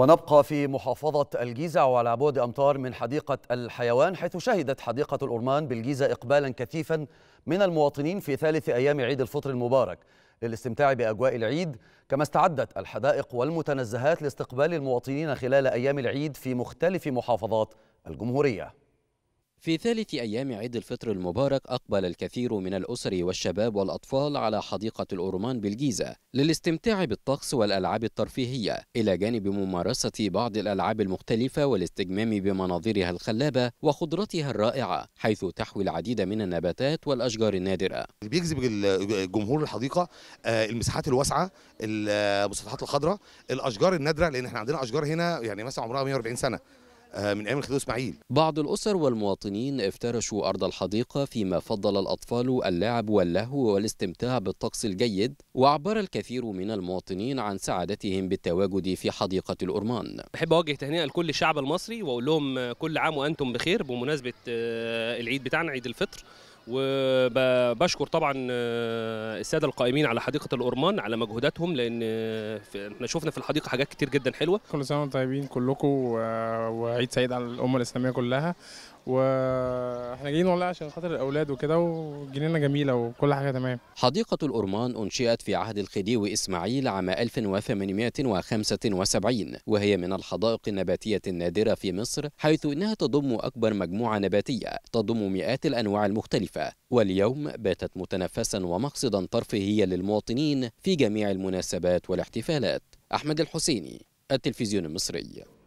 ونبقى في محافظة الجيزة وعلى بعد أمتار من حديقة الحيوان حيث شهدت حديقة الأرمان بالجيزة إقبالا كثيفا من المواطنين في ثالث أيام عيد الفطر المبارك للاستمتاع بأجواء العيد كما استعدت الحدائق والمتنزهات لاستقبال المواطنين خلال أيام العيد في مختلف محافظات الجمهورية في ثالث أيام عيد الفطر المبارك أقبل الكثير من الأسر والشباب والأطفال على حديقة الأورمان بالجيزة للاستمتاع بالطقس والألعاب الترفيهية إلى جانب ممارسة بعض الألعاب المختلفة والاستجمام بمناظرها الخلابة وخضرتها الرائعة حيث تحوي العديد من النباتات والأشجار النادرة بيجذب الجمهور الحديقة آه، المساحات الواسعة المسطحات الخضراء الأشجار النادرة لأن احنا عندنا أشجار هنا يعني مثلا عمرها 140 سنة آه، من ايام الخديوي اسماعيل بعض الاسر والمواطنين افترشوا ارض الحديقه فيما فضل الاطفال اللعب واللهو والاستمتاع بالطقس الجيد وعبر الكثير من المواطنين عن سعادتهم بالتواجد في حديقه الأرمان بحب اوجه تهنئه لكل الشعب المصري واقول لهم آه، كل عام وانتم بخير بمناسبه آه، العيد بتاعنا عيد الفطر وبشكر طبعا آه، الساده القائمين على حديقه الأورمان على مجهوداتهم لان آه، احنا شفنا في الحديقه حاجات كتير جدا حلوه كل سنه وانتم طيبين كلكم وعيد سعيد على الامه الاسلاميه كلها واحنا جايين والله عشان خاطر الاولاد وكده وجنينه جميله وكل حاجه تمام حديقه الأورمان انشئت في عهد الخديوي اسماعيل عام 1875 وهي من الحدائق النباتيه النادره في مصر حيث انها تضم اكبر مجموعه نباتيه تضم مئات الانواع المختلفه مختلفة واليوم باتت متنفسا ومقصدا ترفيهيا للمواطنين في جميع المناسبات والاحتفالات أحمد الحسيني التلفزيون المصري